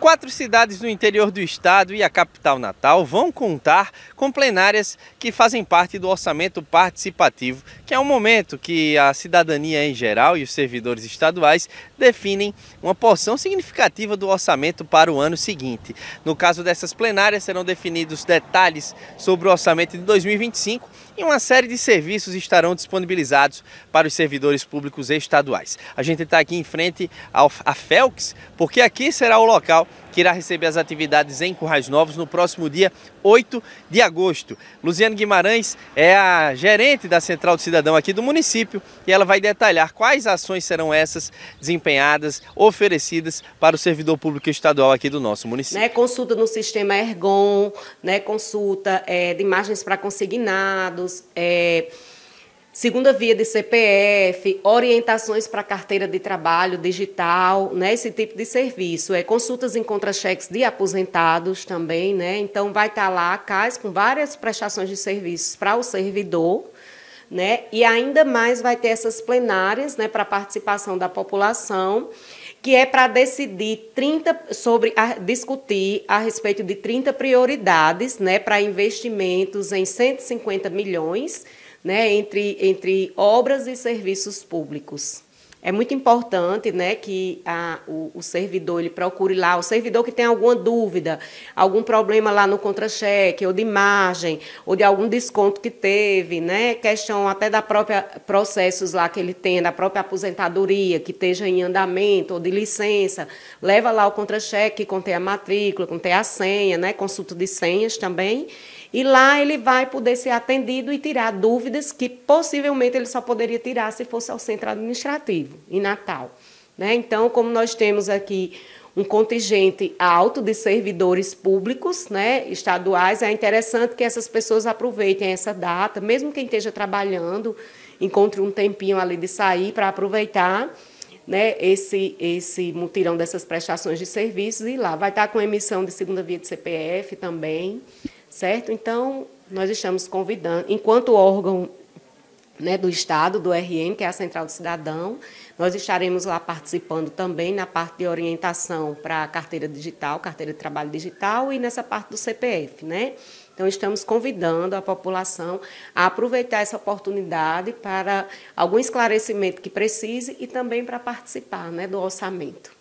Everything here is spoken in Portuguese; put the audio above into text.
Quatro cidades do interior do estado e a capital natal vão contar com plenárias que fazem parte do orçamento participativo, que é um momento que a cidadania em geral e os servidores estaduais definem uma porção significativa do orçamento para o ano seguinte. No caso dessas plenárias, serão definidos detalhes sobre o orçamento de 2025 e uma série de serviços estarão disponibilizados para os servidores públicos estaduais. A gente está aqui em frente à Felx, porque aqui será o local que irá receber as atividades em Currais Novos no próximo dia 8 de agosto. Luciane Guimarães é a gerente da Central do Cidadão aqui do município e ela vai detalhar quais ações serão essas desempenhadas, oferecidas para o servidor público estadual aqui do nosso município. Né, consulta no sistema Ergon, né, consulta é, de imagens para consignados, é segunda via de CPF, orientações para carteira de trabalho digital, né, esse tipo de serviço, é consultas em contra-cheques de aposentados também, né? Então vai estar tá lá a CAS com várias prestações de serviços para o servidor, né? E ainda mais vai ter essas plenárias, né, para participação da população que é para decidir 30 sobre a, discutir a respeito de 30 prioridades, né, para investimentos em 150 milhões né, entre, entre obras e serviços públicos. É muito importante né, que a, o, o, servidor ele procure lá, o servidor que tem alguma dúvida, algum problema lá no contra-cheque, ou de margem, ou de algum desconto que teve, né, questão até da própria processos lá que ele tem, da própria aposentadoria, que esteja em andamento, ou de licença, leva lá o contra-cheque que contém a matrícula, contém a senha, né, consulta de senhas também e lá ele vai poder ser atendido e tirar dúvidas que possivelmente ele só poderia tirar se fosse ao centro administrativo em Natal. Né? Então, como nós temos aqui um contingente alto de servidores públicos, né, estaduais, é interessante que essas pessoas aproveitem essa data, mesmo quem esteja trabalhando, encontre um tempinho ali de sair para aproveitar né, esse, esse mutirão dessas prestações de serviços e lá vai estar com emissão de segunda via de CPF também certo? Então, nós estamos convidando, enquanto órgão né, do Estado, do RN, que é a Central do Cidadão. Nós estaremos lá participando também na parte de orientação para a carteira digital, carteira de trabalho digital e nessa parte do CPF, né? Então, estamos convidando a população a aproveitar essa oportunidade para algum esclarecimento que precise e também para participar né, do orçamento.